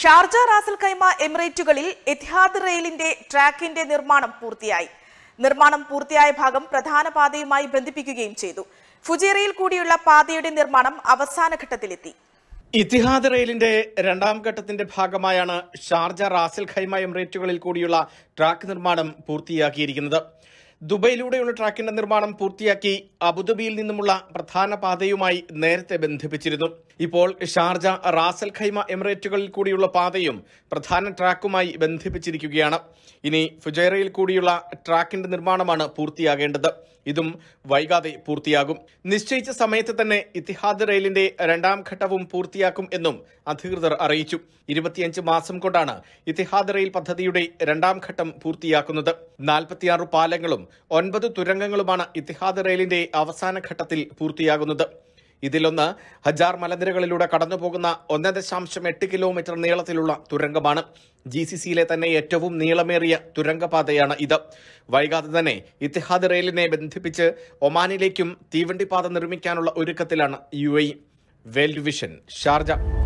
Sharjah Ras al Khaimah എമിറേറ്റുകളിൽ Etihad റെയിലിന്റെ ട്രാക്കിന്റെ നിർമ്മാണം പൂർത്തിയായി നിർമ്മാണം പൂർത്തിയായ ഭാഗം പ്രധാന പാതയുമായി ബന്ധിപ്പിക്കുകയും ചെയ്തു ഫുജേറയിൽ കൂടിയുള്ള പാതയുടെ നിർമ്മാണം അവസാന ഘട്ടത്തിലെത്തി ഇത്തിഹാദ് റെയിലിന്റെ രണ്ടാം ഘട്ടത്തിന്റെ ഭാഗമായാണ് ഷാർജ റാസൽ ഖൈമ എമിറേറ്റുകളിൽ കൂടിയുള്ള ട്രാക്ക് നിർമ്മാണം പൂർത്തിയാക്കിയിരിക്കുന്നത് ദുബൈയിലൂടെയുള്ള ട്രാക്കിന്റെ നിർമ്മാണം പൂർത്തിയാക്കി അബുദാബിയിൽ നിന്നുമുള്ള പ്രധാന പാതയുമായി നേരത്തെ ബന്ധിപ്പിച്ചിരുന്നു ഇപ്പോൾ ഷാർജ റാസൽ ഖൈമ എമിറേറ്റുകളിൽ കൂടിയുള്ള പാതയും പ്രധാന ട്രാക്കുമായി ബന്ധിപ്പിച്ചിരിക്കുകയാണ് ഇനി ഫുജൈറയിൽ കൂടിയുള്ള ട്രാക്കിന്റെ നിർമ്മാണമാണ് പൂർത്തിയാകേണ്ടത് ഇതും വൈകാതെ പൂർത്തിയാകും നിശ്ചയിച്ച സമയത്ത് തന്നെ ഇത്തിഹാദ് റെയിലിന്റെ രണ്ടാം ഘട്ടവും പൂർത്തിയാക്കും എന്നും അധികൃതർ അറിയിച്ചു ഇരുപത്തിയഞ്ച് മാസം കൊണ്ടാണ് ഇത്തിഹാദ് റെയിൽ പദ്ധതിയുടെ രണ്ടാം ഘട്ടം പൂർത്തിയാക്കുന്നത് നാൽപ്പത്തിയാറ് പാലങ്ങളും ഒൻപത് തുരങ്കങ്ങളുമാണ് ഇത്തിഹാദ് റെയിലിന്റെ അവസാന ഘട്ടത്തിൽ പൂർത്തിയാകുന്നത് ഇതിലൊന്ന് ഹജാർ മലനിരകളിലൂടെ കടന്നുപോകുന്ന ഒന്ന് ദശാംശം എട്ട് കിലോമീറ്റർ നീളത്തിലുള്ള തുരങ്കമാണ് ജി സി സിയിലെ തന്നെ ഏറ്റവും നീളമേറിയ തുരങ്കപാതയാണ് ഇത് വൈകാതെ തന്നെ ഇത്തിഹാദ് റെയിലിനെ ബന്ധിപ്പിച്ച് ഒമാനിലേക്കും തീവണ്ടിപാത നിർമ്മിക്കാനുള്ള ഒരുക്കത്തിലാണ് U A World Vision Sharjah